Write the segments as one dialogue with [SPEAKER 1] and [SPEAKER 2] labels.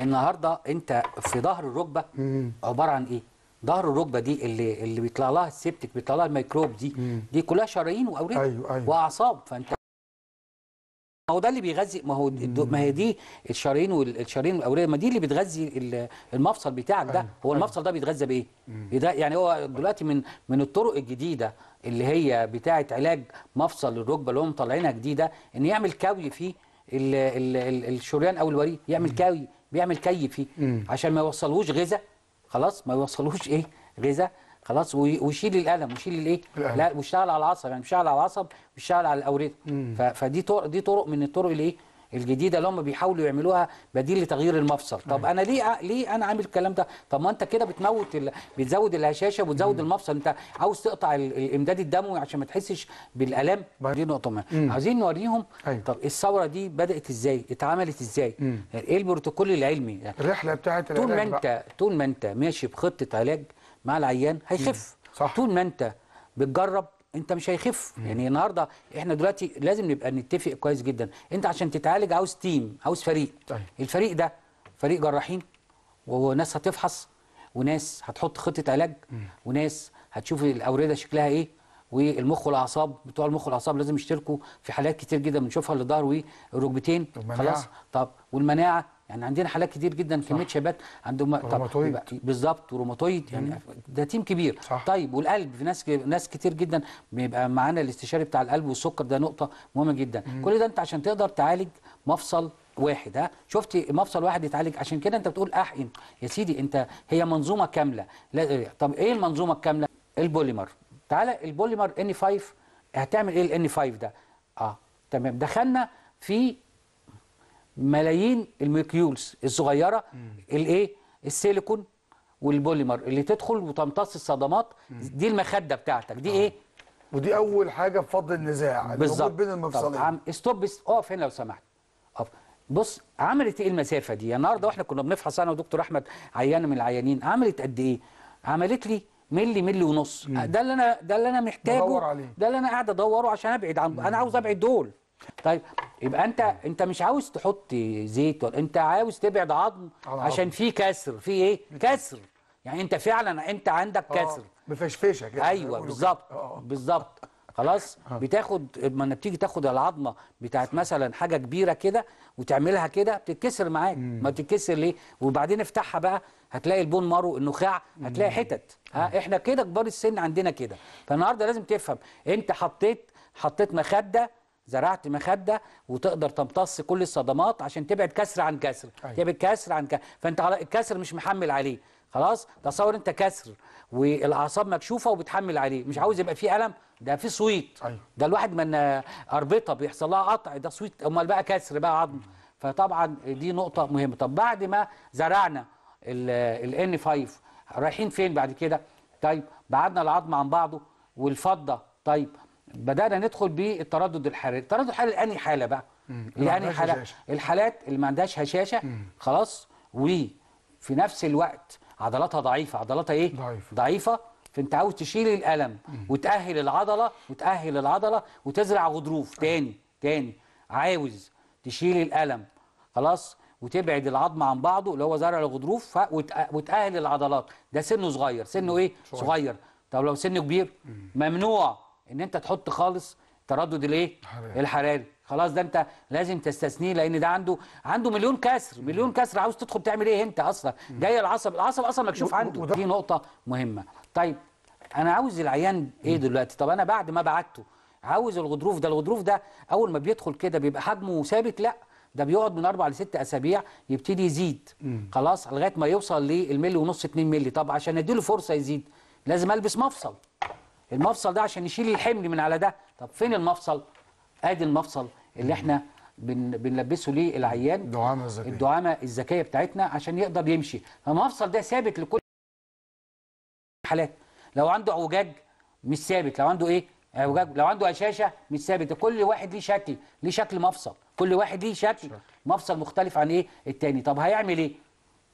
[SPEAKER 1] النهارده انت في ظهر الركبه عباره عن ايه؟ ظهر الركبه دي اللي اللي بيطلع لها السبتك بيطلع لها الميكروب دي مم. دي كلها شرايين واورده أيوة أيوة. واعصاب فانت ما هو ده اللي بيغذي ما هو ما هي دي الشرايين والشرايين والاورده ما دي اللي بتغذي المفصل بتاعك ده أيوة، هو أيوة. المفصل ده بيتغذى بايه؟ ده يعني هو دلوقتي من من الطرق الجديده اللي هي بتاعه علاج مفصل الركبه اللي هم طالعينها جديده ان يعمل كوي فيه الشريان او الوريد يعمل كوي بيعمل كي فيه عشان ما يوصلهوش غذاء خلاص ما يوصلهوش ايه غذاء خلاص ويشيل الالم ويشيل الايه لا ويشتغل على العصب يعني بيشتغل على العصب بيشتغل على الاورده فدي طرق دي طرق من الطرق الايه الجديده اللي هم بيحاولوا يعملوها بديل لتغيير المفصل طب انا ليه ليه انا عامل الكلام ده طب ما انت كده بتموت ال... بتزود الهشاشه وبتزود المفصل انت عاوز تقطع ال... الامداد الدموي عشان ما تحسش بالالام دي نقطه مهمه عايزين نوريهم أيوه. طب الثوره دي بدات ازاي اتعملت ازاي يعني ايه البروتوكول العلمي يعني الرحله بتاعت طول ما انت طول ما انت ماشي بخطه علاج مع العيان هيخف صح. طول ما انت بتجرب انت مش هيخف يعني النهارده احنا دلوقتي لازم نبقى نتفق كويس جدا انت عشان تتعالج عاوز تيم عاوز فريق طيب. الفريق ده فريق جراحين وناس هتفحص وناس هتحط خطه علاج مم. وناس هتشوف الاورده شكلها ايه والمخ والاعصاب بتوع المخ والاعصاب لازم يشتركوا في حالات كتير جدا بنشوفها اللي ظهر والركبتين خلاص طب والمناعه يعني عندنا حالات كتير جدا كميه شباب عندهم روماتويد بالظبط وروماتويد يعني ده تيم كبير صح. طيب والقلب في ناس ناس كتير جدا بيبقى معانا الاستشاري بتاع القلب والسكر ده نقطه مهمه جدا مم. كل ده انت عشان تقدر تعالج مفصل واحد ها شفت مفصل واحد يتعالج عشان كده انت بتقول احقن يا سيدي انت هي منظومه كامله لا آه، طب ايه المنظومه الكامله البوليمر تعالى البوليمر ان 5 هتعمل ايه الان 5 ده اه تمام دخلنا في ملايين الميكيولز الصغيره الايه السيليكون والبوليمر اللي تدخل وتمتص الصدمات دي المخده بتاعتك دي آه. ايه ودي اول حاجه بفضل النزاع بالظبط بين المفصلين طب عم استوب اقف هنا لو سمحت اقف بص عملت ايه المسافه دي يعني النهارده واحنا كنا بنفحص انا ودكتور احمد عيان من العيانين عملت قد ايه عملت لي ملي ملي ونص مم. ده اللي انا ده اللي انا محتاجه ده اللي انا قاعد ادوره عشان ابعد عن انا عاوز ابعد دول طيب يبقى انت انت مش عاوز تحط زيت ولا انت عاوز تبعد عظم عشان في كسر في ايه كسر يعني انت فعلا انت عندك آه، كسر مفشفشه كده ايوه آه، بالظبط آه، بالظبط خلاص بتاخد لما بتيجي تاخد العظمه بتاعت مثلا حاجه كبيره كده وتعملها كده بتتكسر معاك ما بتتكسر ليه وبعدين افتحها بقى هتلاقي البون مارو النخاع هتلاقي حتت ها احنا كده كبار السن عندنا كده فالنهارده لازم تفهم انت حطيت حطيت مخده زرعت مخده وتقدر تمتص كل الصدمات عشان تبعد كسر عن كسر أيوة. تبعد كسر عن كسر فانت الكسر مش محمل عليه خلاص تصور انت كسر والاعصاب مكشوفه وبتحمل عليه مش عاوز يبقى فيه الم ده في صويت أيوة. ده الواحد من اربطه بيحصل لها قطع ده صويت امال بقى كسر بقى عظم فطبعا دي نقطه مهمه طب بعد ما زرعنا الان 5 رايحين فين بعد كده طيب بعدنا العظم عن بعضه والفضه طيب بدانا ندخل بالتردد الحراري التردد الحراري لاني حاله بقى يعني حاله الحالات اللي ما عندهاش هشاشه خلاص وفي نفس الوقت عضلاتها ضعيفه عضلاتها ايه ضعيفه, ضعيفة. فانت عاوز تشيل الالم وتاهل العضله وتاهل العضله وتزرع غضروف آه. تاني تاني عاوز تشيل الالم خلاص وتبعد العظم عن بعضه اللي هو زرع الغضروف وتاهل العضلات ده سنه صغير سنه ايه صغير. طب لو سنه كبير ممنوع ان انت تحط خالص تردد الايه الحراري خلاص ده انت لازم تستثنيه لان ده عنده عنده مليون كسر مليون كسر عاوز تدخل تعمل ايه انت اصلا جاي العصب العصب اصلا مكشوف عنده دي نقطه مهمه طيب انا عاوز العيان ايه دلوقتي طب انا بعد ما بعته عاوز الغضروف ده الغضروف ده اول ما بيدخل كده بيبقى حجمه ثابت لا ده بيقعد من اربع لست اسابيع يبتدي يزيد خلاص لغايه ما يوصل للملي ونص 2 ملي طب عشان اديله فرصه يزيد لازم البس مفصل المفصل ده عشان يشيل الحمل من على ده طب فين المفصل ادي المفصل اللي احنا بن بنلبسه ليه العيان الدعامه الذكيه الدعامه الذكيه بتاعتنا عشان يقدر يمشي فالمفصل ده ثابت لكل الحالات لو عنده اعوجاج مش ثابت لو عنده ايه اعوجاج لو عنده هشاشه مش ثابت كل واحد ليه شكل ليه شكل مفصل كل واحد ليه شكل مفصل مختلف عن ايه التاني طب هيعمل ايه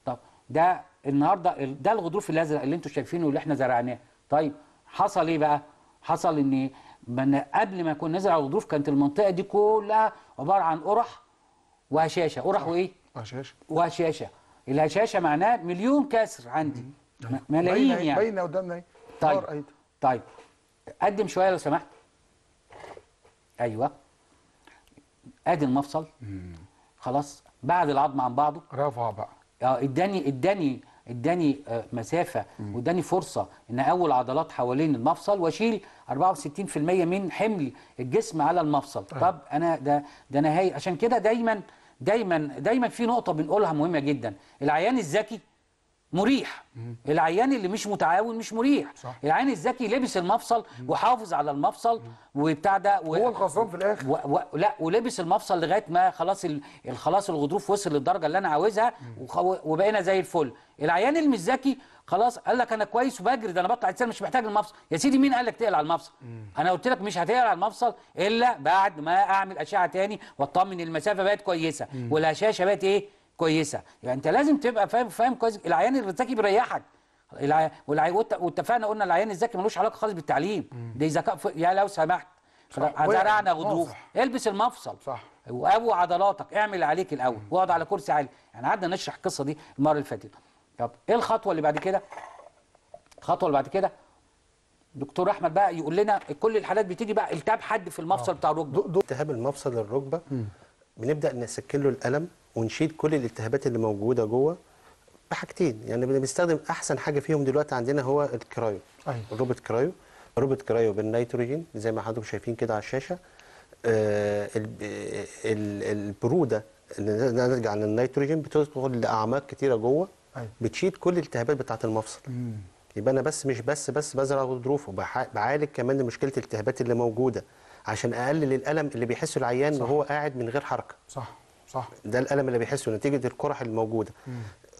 [SPEAKER 1] طب ده النهارده ده الغضروف الازرق اللي انتم شايفينه اللي احنا زرعناه طيب حصل ايه بقى حصل ان من قبل ما يكون نزرع الغضروف كانت المنطقه دي كلها عباره عن قرح وهشاشه قرح آه، وايه وهشاشه وهشاشه الهشاشه معناه مليون كسر عندي ملايين يعني باينه قدامنا اهي طيب طيب قدم شويه لو سمحت ايوه ادي المفصل خلاص بعد العظم عن بعضه رفع بقى اه اداني اداني اداني آه، مسافه واداني فرصه ان اول عضلات حوالين المفصل واشيل 64% من حمل الجسم على المفصل أه. طب انا ده ده انا عشان كده دايما دايما دايما في نقطه بنقولها مهمه جدا العيان الذكي مريح العيان اللي مش متعاون مش مريح صح. العيان الذكي لبس المفصل وحافظ على المفصل وبتاع ده و... هو الخسران في الاخر و... و... لا ولبس المفصل لغايه ما خلاص ال... خلاص الغضروف وصل للدرجه اللي انا عاوزها وخ... وبقينا زي الفل العيان اللي مش ذكي خلاص قال لك انا كويس وبجري ده انا بطلع انسان مش محتاج المفصل يا سيدي مين قال لك تقلع المفصل مم. انا قلت لك مش هتقلع المفصل الا بعد ما اعمل اشعه تاني واطمن المسافه بقت كويسه مم. والهشاشه بقت ايه كويسه يبقى انت لازم تبقى فاهم فاهم كويس العيان الذكي بيريحك والعي... واتفقنا قلنا العيان الذكي ملوش علاقه خالص بالتعليم ده ذكاء يا لو سمحت زرعنا غضروف البس المفصل صح وقوي عضلاتك اعمل عليك الاول واقعد على كرسي عالي يعني قعدنا نشرح القصه دي المره اللي فاتت طب ايه الخطوه اللي بعد كده الخطوه اللي بعد كده دكتور احمد بقى يقول لنا كل الحالات بتيجي بقى التهاب حد في المفصل أوه. بتاع الركبه التهاب
[SPEAKER 2] المفصل الركبه بنبدا نسكن له الالم ونشيل كل الالتهابات اللي موجوده جوه بحاجتين يعني بنستخدم احسن حاجه فيهم دلوقتي عندنا هو الكرايو أيوة. روبوت كرايو روبوت كرايو بالنيتروجين زي ما حضراتكم شايفين كده على الشاشه آه, آه، البروده نرجع للنيتروجين بتدخل لاعماق كتيره جوه أيوة. بتشيد كل الالتهابات بتاعه المفصل مم. يبقى انا بس مش بس بس بزرع غضروفه بعالج كمان مشكله الالتهابات اللي موجوده عشان اقلل الالم اللي بيحسه العيان وهو قاعد من غير حركه صح صح ده الالم اللي بيحسه نتيجه القرح الموجوده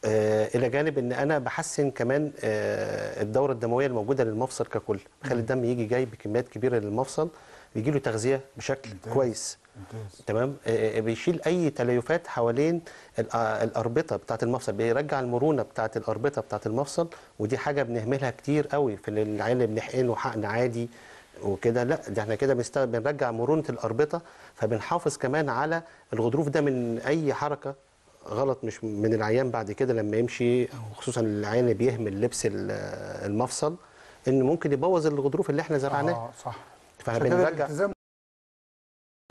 [SPEAKER 2] آه الى جانب ان انا بحسن كمان آه الدوره الدمويه الموجوده للمفصل ككل بخلي الدم يجي جاي بكميات كبيره للمفصل بيجي له تغذيه بشكل ممتاز. كويس ممتاز. تمام آه, آه، بيشيل اي تليفات حوالين آه، الاربطه بتاعه المفصل بيرجع المرونه بتاعه الاربطه بتاعه المفصل ودي حاجه بنهملها كتير قوي في العيال اللي بنحقنه حقن عادي وكده لا ده احنا كده بنرجع مرونه الاربطه فبنحافظ كمان على الغضروف ده من اي حركه غلط مش من العيان بعد كده لما يمشي وخصوصا العيان اللي بيهمل لبس المفصل ان ممكن يبوظ الغضروف اللي احنا زرعناه اه صح فبنرجع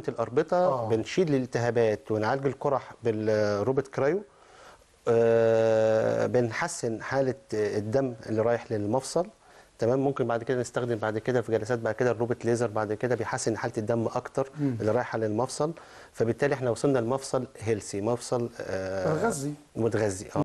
[SPEAKER 2] الاربطه آه. بنشيل الالتهابات ونعالج القرح بالروبوت كرايو آه بنحسن حاله الدم اللي رايح للمفصل تمام ممكن بعد كده نستخدم بعد كده في جلسات بعد كده الروبوت ليزر بعد كده بيحسن حاله الدم اكتر مم. اللي رايحه للمفصل فبالتالي احنا وصلنا لمفصل هيلسي مفصل آه متغذي متغذي اه